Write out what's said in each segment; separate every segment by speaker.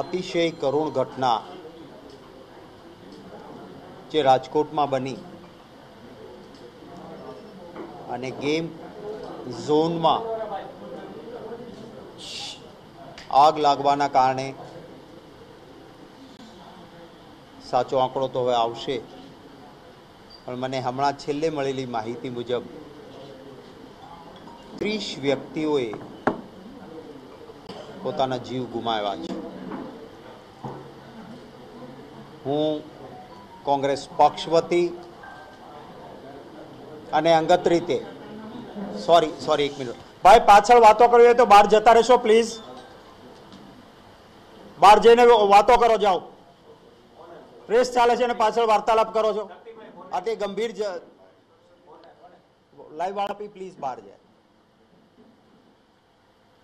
Speaker 1: અતિશય કરુણ ઘટના જે રાજકોટમાં બની અને ગેમ ઝોનમાં આગ લાગવાના કારણે સાચો આંકડો તો હવે આવશે પણ મને હમણાં છેલ્લે મળેલી માહિતી મુજબ ત્રીસ વ્યક્તિઓએ પોતાના જીવ ગુમાવ્યા છે હું કોંગ્રેસ પક્ષ વતી અને અંગત રીતે સોરી સોરી એક મિનિટ ભાઈ પાછળ વાતો કરવી હોય તો બહાર જતા રહેશો પ્લીઝ બહાર જઈને વાતો કરો જાઓ પ્રેસ ચાલે છે અને પાછળ વાર્તાલાપ કરો છો આ તે ગંભીર લાઈવ વાળા પ્લીઝ બહાર જાય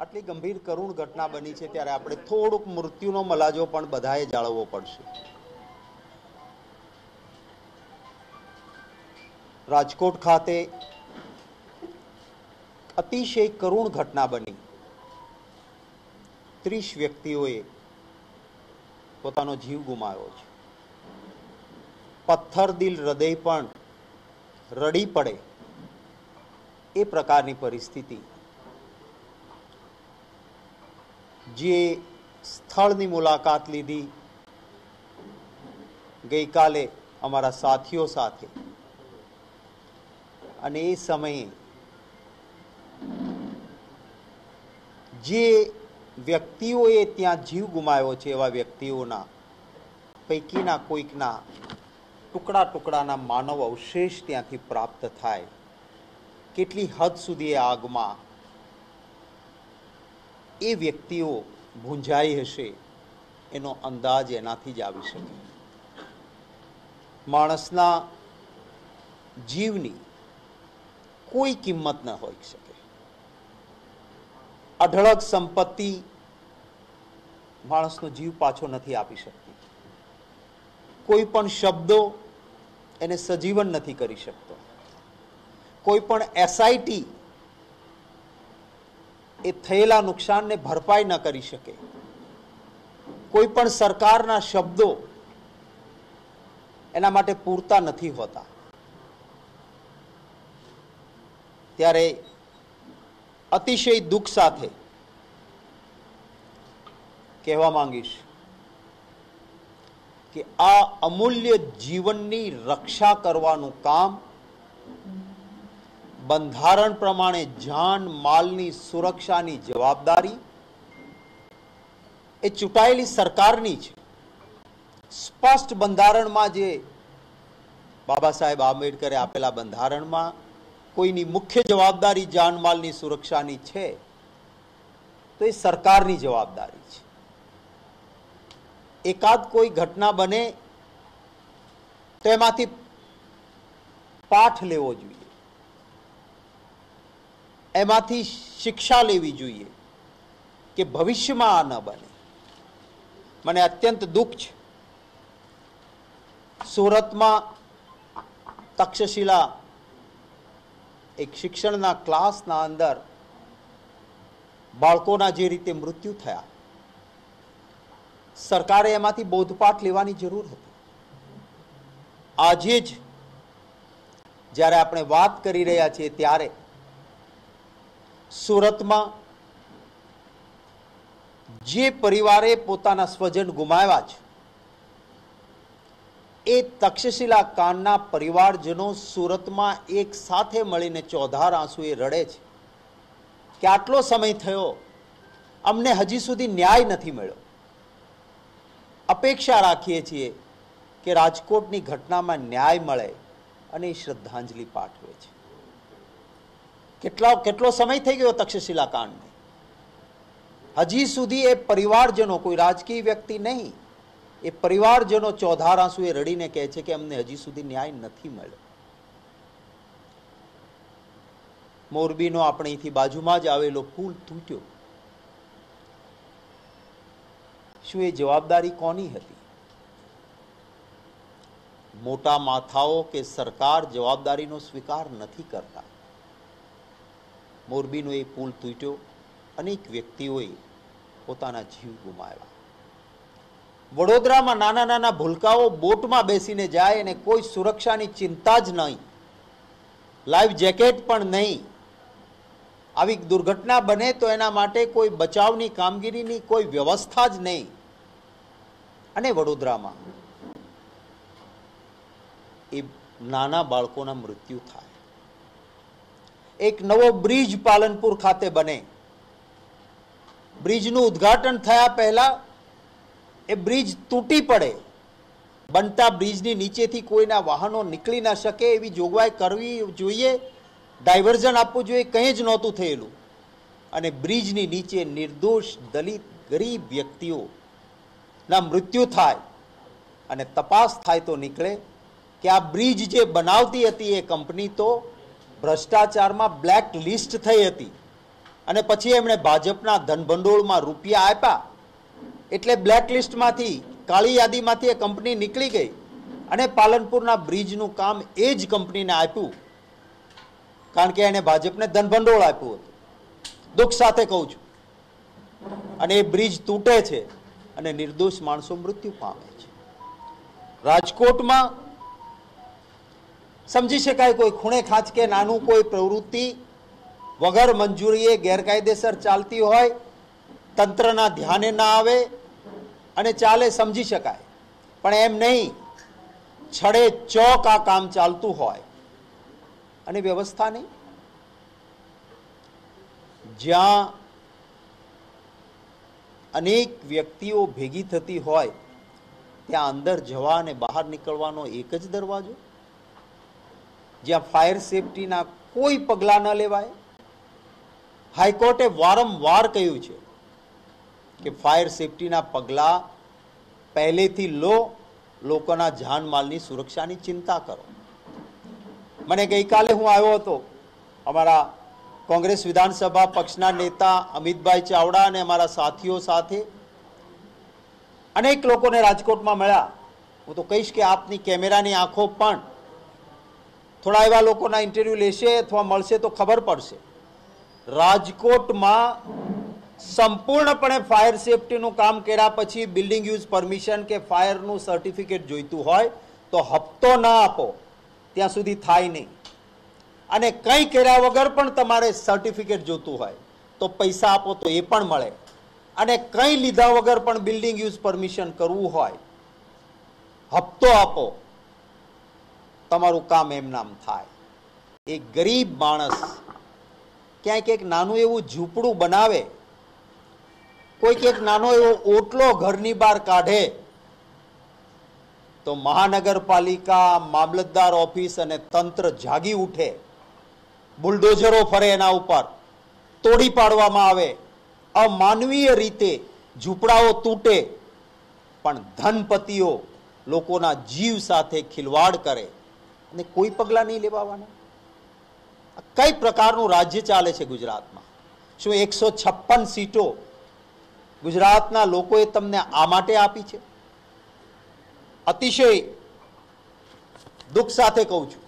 Speaker 1: આટલી ગંભીર કરુણ ઘટના બની છે ત્યારે આપણે થોડુંક મૃત્યુનો મલાજો પણ બધાએ જાળવવો પડશે રાજકોટ ખાતે અતિશય કરુણ ઘટના બની ત્રીસ વ્યક્તિઓએ પોતાનો જીવ ગુમાવ્યો છે પથ્થર દિલ હૃદય પણ રડી પડે એ પ્રકારની પરિસ્થિતિ જે સ્થળની મુલાકાત લીધી ગઈકાલે અમારા સાથીઓ સાથે અને એ સમયે જે વ્યક્તિઓએ ત્યાં જીવ ગુમાવ્યો છે એવા વ્યક્તિઓના પૈકીના કોઈકના ટુકડા ટુકડાના માનવ અવશેષ ત્યાંથી પ્રાપ્ત થાય કેટલી હદ સુધી એ આગમાં એ વ્યક્તિઓ ભૂંજાઈ હશે એનો અંદાજ એનાથી જ આવી શકે માણસના જીવની કોઈ કિંમત ન હોઈ શકે અઢળક સંપત્તિ માણસનો જીવ પાછો નથી આપી શકતી કોઈ પણ શબ્દો એને સજીવન નથી કરી શકતો કોઈ પણ એસઆઈટી એ થયેલા નુકસાનને ભરપાઈ ન કરી શકે કોઈ પણ સરકારના શબ્દો એના માટે પૂરતા નથી હોતા ત્યારે અતિશય દુઃખ સાથે કહેવા માંગીશ કે આ અમૂલ્ય જીવનની રક્ષા કરવાનું કામ બંધારણ પ્રમાણે જાન માલની સુરક્ષાની જવાબદારી એ ચૂંટાયેલી સરકારની છે સ્પષ્ટ બંધારણમાં જે બાબા સાહેબ આંબેડકરે આપેલા બંધારણમાં કોઈની મુખ્ય જવાબદારી જાનમાલની સુરક્ષાની છે તો એ સરકારની જવાબદારી છે એકાદ કોઈ ઘટના બને તો એમાંથી પાઠ લેવો જોઈએ એમાંથી શિક્ષા લેવી જોઈએ કે ભવિષ્યમાં આ ન બને મને અત્યંત દુઃખ છે સુરતમાં તક્ષશિલા એક શિક્ષણના ક્લાસના અંદર બાળકોના જે રીતે મૃત્યુ થયા સરકારે એમાંથી બોધપાઠ લેવાની જરૂર હતી આજે જ જ્યારે આપણે વાત કરી રહ્યા છીએ ત્યારે સુરતમાં જે પરિવારે પોતાના સ્વજન ગુમાવ્યા છે એ તક્ષશિલા કાનના પરિવારજનો સુરતમાં એક સાથે મળીને ચોધાર આંસુ એ રડે છે કે આટલો સમય થયો અમને હજી સુધી ન્યાય નથી મળ્યો અપેક્ષા રાખીએ છીએ કે રાજકોટની ઘટનામાં ન્યાય મળે અને શ્રદ્ધાંજલિ પાઠવે છે કેટલા કેટલો સમય થઈ ગયો તક્ષશિલા કાંડને હજી સુધી એ પરિવારજનો કોઈ રાજકીય વ્યક્તિ નહીં એ પરિવારજનો ચોધાર એ રડીને કહે છે કે અમને હજી સુધી ન્યાય નથી મળ્યો મોરબીનો આપણે અહીંથી બાજુમાં જ આવેલો પુલ તૂટ્યો શું એ જવાબદારી કોની હતી મોટા માથાઓ કે સરકાર જવાબદારીનો સ્વીકાર નથી કરતા મોરબીનો એ પુલ તૂટ્યો અનેક વ્યક્તિઓએ પોતાના જીવ ગુમાવ્યા વડોદરામાં નાના નાના ભૂલકાઓ બોટમાં બેસીને જાય અને કોઈ સુરક્ષાની ચિંતા જ નહીં લાઈફ જેકેટ પણ નહીં આવી દુર્ઘટના બને તો એના માટે કોઈ બચાવની કામગીરીની કોઈ વ્યવસ્થા જ નહીં અને વડોદરામાં એ નાના બાળકોના મૃત્યુ થાય એક નવો બ્રિજ પાલનપુર ખાતે બને બ્રિજનું ઉદ્ઘાટન થયા પહેલા એ બ્રિજ તૂટી પડે બનતા બ્રિજની નીચેથી કોઈના વાહનો નીકળી ના શકે એવી જોગવાઈ કરવી જોઈએ ડાયવર્ઝન આપવું જોઈએ કંઈ જ નહોતું થયેલું અને બ્રિજની નીચે નિર્દોષ દલિત ગરીબ વ્યક્તિઓના મૃત્યુ થાય અને તપાસ થાય તો નીકળે કે આ બ્રિજ જે બનાવતી હતી એ કંપની તો ભ્રષ્ટાચારમાં બ્લેક લિસ્ટ થઈ હતી અને પછી એમણે ભાજપના ધનભંડોળમાં રૂપિયા આપ્યા એટલે બ્લેકલિસ્ટમાંથી કાળી યાદીમાંથી એ કંપની નીકળી ગઈ અને પાલનપુરના બ્રિજનું કામ એ જ કંપનીને આપ્યું કારણ કે એને ભાજપને ધનભંડોળ આપ્યું હતું દુઃખ સાથે કહું છું અને એ બ્રિજ તૂટે છે અને નિર્દોષ માણસો મૃત્યુ પામે છે રાજકોટમાં સમજી શકાય કોઈ ખૂણે ખાંચ કે નાનું કોઈ પ્રવૃત્તિ વગર મંજૂરીએ ગેરકાયદેસર ચાલતી હોય તંત્રના ધ્યાને ના આવે અને ચાલે સમજી શકાય પણ એમ નહીં છડે ચોક આ કામ ચાલતું હોય અને વ્યવસ્થા નહીં જ્યાં અનેક વ્યક્તિઓ ભેગી થતી હોય ત્યાં અંદર જવા અને બહાર નીકળવાનો એક જ દરવાજો જ્યાં ફાયર સેફટીના કોઈ પગલાં ન લેવાય હાઈકોર્ટે વારંવાર કહ્યું છે કે ફાયર સેફટીના પગલાં પહેલેથી લો લોકોના જાનમાલની સુરક્ષાની ચિંતા કરો મને ગઈકાલે હું આવ્યો હતો અમારા કોંગ્રેસ વિધાનસભા પક્ષના નેતા અમિતભાઈ ચાવડા અને અમારા સાથીઓ સાથે અનેક લોકોને રાજકોટમાં મળ્યા હું તો કહીશ કે આપની કેમેરાની આંખો પણ થોડા એવા લોકોના ઇન્ટરવ્યૂ લેશે અથવા મળશે તો ખબર પડશે રાજકોટમાં સંપૂર્ણપણે ફાયર સેફટીનું કામ કર્યા પછી બિલ્ડિંગ યુઝ પરમિશન કે ફાયરનું સર્ટિફિકેટ જોઈતું હોય તો હપ્તો ના આપો ત્યાં સુધી થાય નહીં અને કંઈ કર્યા વગર પણ તમારે સર્ટિફિકેટ જોતું હોય તો પૈસા આપો તો એ પણ મળે અને કંઈ લીધા વગર પણ બિલ્ડિંગ યુઝ પરમિશન કરવું હોય હપ્તો આપો તમારું કામ એમ નામ થાય એ ગરીબ માણસ ક્યાંક એક નાનું એવું ઝૂંપડું બનાવે કોઈક એક નાનો એવો ઓટલો ઘરની બહાર કાઢે તો મહાનગરપાલિકા મામલતદાર ઓફિસ અને તંત્ર જાગી ઉઠે બુલડોઝરો ફરે એના ઉપર તોડી પાડવામાં આવે અમાનવીય રીતે ઝૂંપડાઓ તૂટે પણ ધનપતિઓ લોકોના જીવ સાથે ખિલવાડ કરે અને કોઈ પગલાં નહીં લેવાવાના કઈ પ્રકારનું રાજ્ય ચાલે છે ગુજરાતમાં શું એકસો છપ્પન સીટો ગુજરાતના લોકોએ તમને આ માટે આપી છે અતિશય દુઃખ સાથે કહું છું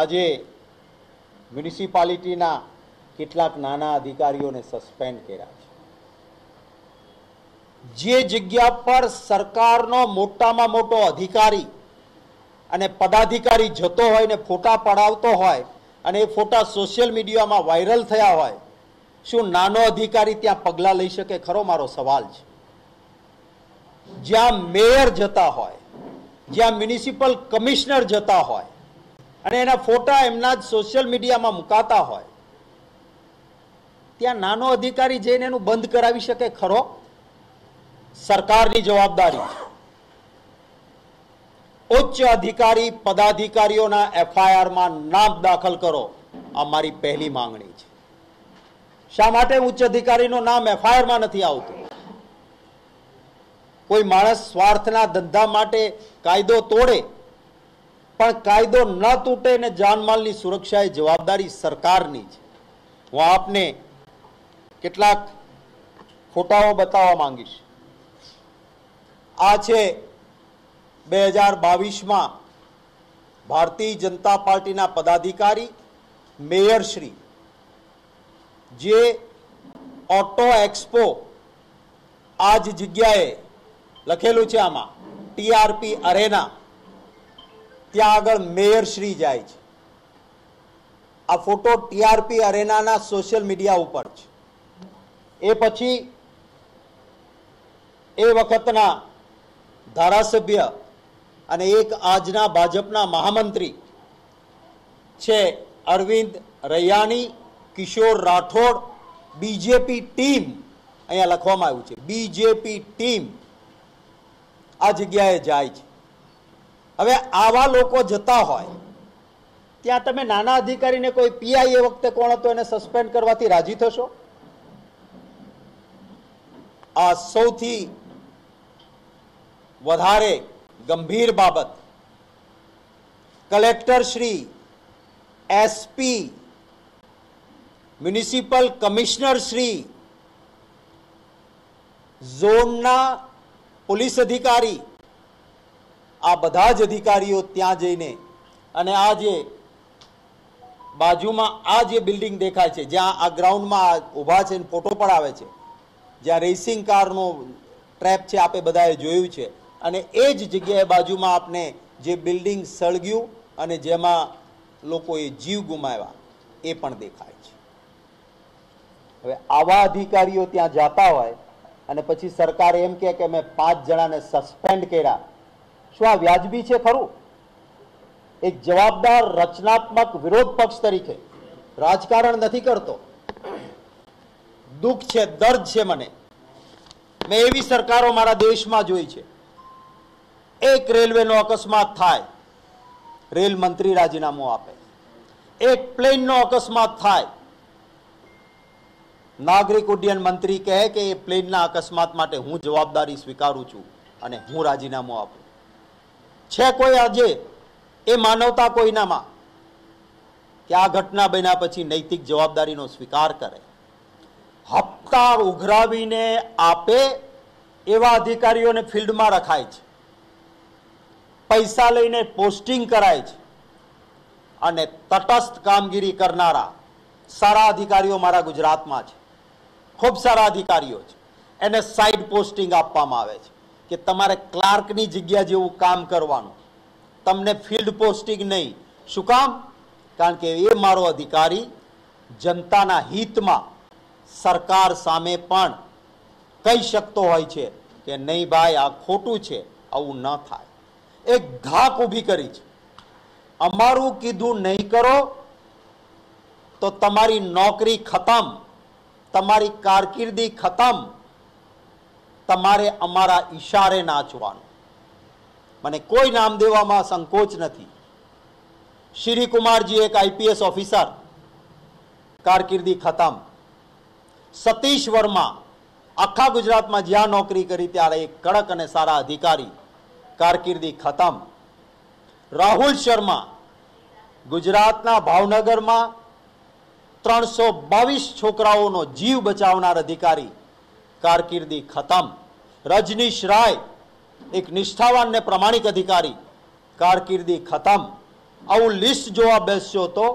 Speaker 1: આજે મ્યુનિસિપાલિટીના કેટલાક નાના અધિકારીઓને સસ્પેન્ડ કર્યા છે જે જગ્યા પર સરકારનો મોટામાં મોટો અધિકારી અને પદાધિકારી જતો હોય ને ફોટા પડાવતો હોય અને એ ફોટા સોશિયલ મીડિયામાં વાયરલ થયા હોય શું નાનો અધિકારી ત્યાં પગલાં લઈ શકે ખરો મારો સવાલ છે જ્યાં મેયર જતા હોય જ્યાં મ્યુનિસિપલ કમિશનર જતા હોય અને એના ફોટા એમના જ સોશિયલ મીડિયામાં મુકાતા હોય ત્યાં નાનો અધિકારી જઈને એનું બંધ કરાવી શકે ખરો સરકારની જવાબદારી ઉચ્ચ અધિકારી પદાધિકારીઓના એફઆઈઆરમાં નામ દાખલ કરો આ મારી પહેલી માંગણી છે શા માટે ઉચ્ચ અધિકારીનું નામ એફઆઈઆરમાં નથી આવતું કોઈ માણસ સ્વાર્થના ધંધા માટે કાયદો તોડે પણ કાયદો ન તૂટે ને જાનમાલની સુરક્ષા એ જવાબદારી સરકારની છે હું આપને કેટલાક ફોટાઓ બતાવવા માંગીશ આ છે બે હજાર બાવીસમાં ભારતીય જનતા પાર્ટીના પદાધિકારી મેયરશ્રી જે ઓટો એક્સપો આજ જગ્યાએ લખેલું છે આમાં ટીઆરપી અરેના ત્યાં આગળ મેયર શ્રી જાય છે આ ફોટો ટીઆરપી અરેનાના સોશિયલ મીડિયા ઉપર છે એ પછી એ વખતના ધારાસભ્ય અને એક આજના ભાજપના મહામંત્રી છે અરવિંદ રૈયાણી કિશોર રાઠોડ બીજેપી ટીમ અહીંયા લખવામાં આવ્યું છે બીજેપી ટીમ આ જગ્યાએ જાય છે હવે આવા લોકો જતા હોય ત્યાં તમે નાના અધિકારીને કોઈ પીઆઈ એ વખતે કોણ હતો એને સસ્પેન્ડ કરવાથી રાજી થશો આ સૌથી વધારે ગંભીર બાબત collector Shri SP municipal commissioner Shri ઝોનના પોલીસ અધિકારી આ બધા જ અધિકારીઓ ત્યાં જઈને અને આ જે બાજુમાં આ જે બિલ્ડિંગ દેખાય છે જ્યાં આ ગ્રાઉન્ડમાં ઊભા છે અને ફોટો પડાવે છે જ્યાં રેસિંગ કારનો ટ્રેપ છે આપણે બધાએ જોયું છે અને એ જ જગ્યાએ બાજુમાં આપને જે બિલ્ડિંગ સળગ્યું અને જેમાં લોકોએ જીવ ગુમાવ્યા એ પણ દેખાય છે હવે આવા અધિકારીઓ ત્યાં જતા હોય અને પછી સરકાર એમ કે મેં પાંચ જણાને સસ્પેન્ડ કર્યા શું આ વ્યાજબી છે ખરું એક જવાબદાર રચનાત્મક વિરોધ પક્ષ તરીકે રાજકારણ નથી કરતો દુઃખ છે દર્દ છે મને મેં એવી સરકારો મારા દેશમાં જોઈ છે એક રેલવેનો અકસ્માત થાય રેલ મંત્રી રાજીનામું આપે એક પ્લેનનો અકસ્માત થાય નાગરિક ઉડ્ડયન મંત્રી કહે કે એ પ્લેનના અકસ્માત માટે હું જવાબદારી સ્વીકારું છું અને હું રાજીનામું આપું છે કોઈ આજે એ માનવતા કોઈનામાં કે આ ઘટના બન્યા પછી નૈતિક જવાબદારીનો સ્વીકાર કરે હપ્તા ઉઘરાવીને આપે એવા અધિકારીઓને ફિલ્ડમાં રખાય છે પૈસા લઈને પોસ્ટિંગ કરાય છે અને તટસ્થ કામગીરી કરનારા સારા અધિકારીઓ મારા ગુજરાતમાં છે ખૂબ સારા અધિકારીઓ છે એને સાઇડ પોસ્ટિંગ આપવામાં આવે છે કે તમારે ક્લાર્કની જગ્યા જેવું કામ કરવાનું તમને ફિલ્ડ પોસ્ટિંગ નહીં શું કામ કારણ કે એ મારો અધિકારી જનતાના હિતમાં સરકાર સામે પણ કહી શકતો હોય છે કે નહીં ભાઈ આ ખોટું છે આવું ન થાય એક ધાક ઊભી કરી છે અમારું કીધું નહીં કરો તો તમારી નોકરી ખતમ તમારી કારકિર્દી ખતમ તમારે અમારા ઈશારે નાચવાનું મને કોઈ નામ દેવામાં સંકોચ નથી શ્રી કુમારજી એક આઈપીએસ ઓફિસર કારકિર્દી ખતમ સતીશ વર્મા આખા ગુજરાતમાં જ્યાં નોકરી કરી ત્યારે એક કડક અને સારા અધિકારી કારકિર્દી ખતમ રાહુલ શર્મા ગુજરાતના ભાવનગરમાં ત્રણસો બાવીસ છોકરાઓનો જીવ બચાવનાર અધિકારી કારકિર્દી ખતમ રજનીશ રાય એક નિષ્ઠાવાન ને પ્રમાણિક અધિકારી કારકિર્દી ખતમ આવું લિસ્ટ જોવા બેસ્યો તો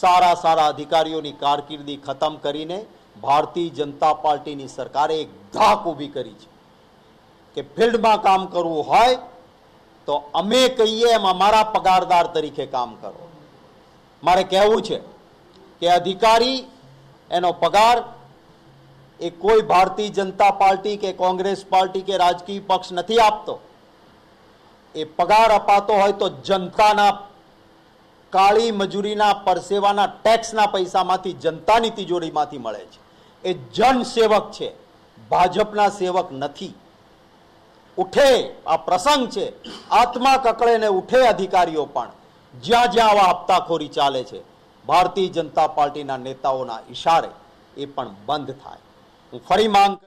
Speaker 1: સારા સારા અધિકારીઓની કારકિર્દી ખતમ કરીને ભારતીય જનતા પાર્ટીની સરકારે એક ધાક ઊભી કરી છે કે ફિલ્ડમાં કામ કરવું હોય તો અમે કહીએ એમ અમારા પગારદાર તરીકે કામ કરો મારે કહેવું છે કે અધિકારી એનો પગાર એ કોઈ ભારતીય જનતા પાર્ટી કે કોંગ્રેસ પાર્ટી કે રાજકીય પક્ષ નથી આપતો એ પગાર અપાતો હોય તો જનતાના કાળી મજૂરીના પરસેવાના ટેક્સના પૈસામાંથી જનતાની તિજોરીમાંથી મળે છે એ જનસેવક છે ભાજપના સેવક નથી ઉઠે આ પ્રસંગ છે આત્મા કકળે ને ઉઠે અધિકારીઓ પણ જ્યાં જ્યાં આવા હપ્તાખોરી ચાલે છે ભારતીય જનતા પાર્ટીના નેતાઓના ઈશારે એ પણ બંધ થાય હું ફરી માંગ